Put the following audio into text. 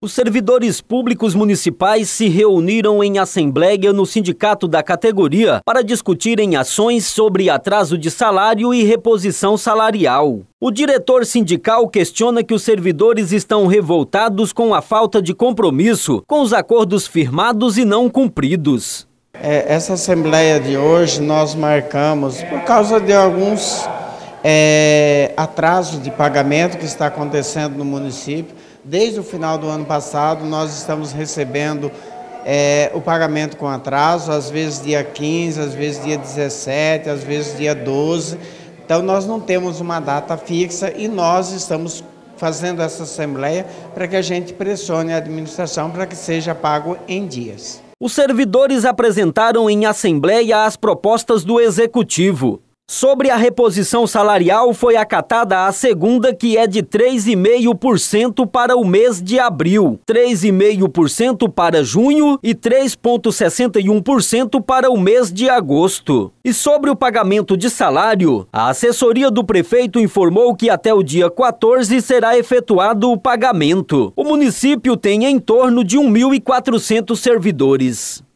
Os servidores públicos municipais se reuniram em assembleia no sindicato da categoria para discutirem ações sobre atraso de salário e reposição salarial. O diretor sindical questiona que os servidores estão revoltados com a falta de compromisso com os acordos firmados e não cumpridos. É, essa assembleia de hoje nós marcamos por causa de alguns é, atraso de pagamento que está acontecendo no município. Desde o final do ano passado, nós estamos recebendo é, o pagamento com atraso, às vezes dia 15, às vezes dia 17, às vezes dia 12. Então, nós não temos uma data fixa e nós estamos fazendo essa assembleia para que a gente pressione a administração para que seja pago em dias. Os servidores apresentaram em assembleia as propostas do executivo. Sobre a reposição salarial, foi acatada a segunda, que é de 3,5% para o mês de abril, 3,5% para junho e 3,61% para o mês de agosto. E sobre o pagamento de salário, a assessoria do prefeito informou que até o dia 14 será efetuado o pagamento. O município tem em torno de 1.400 servidores.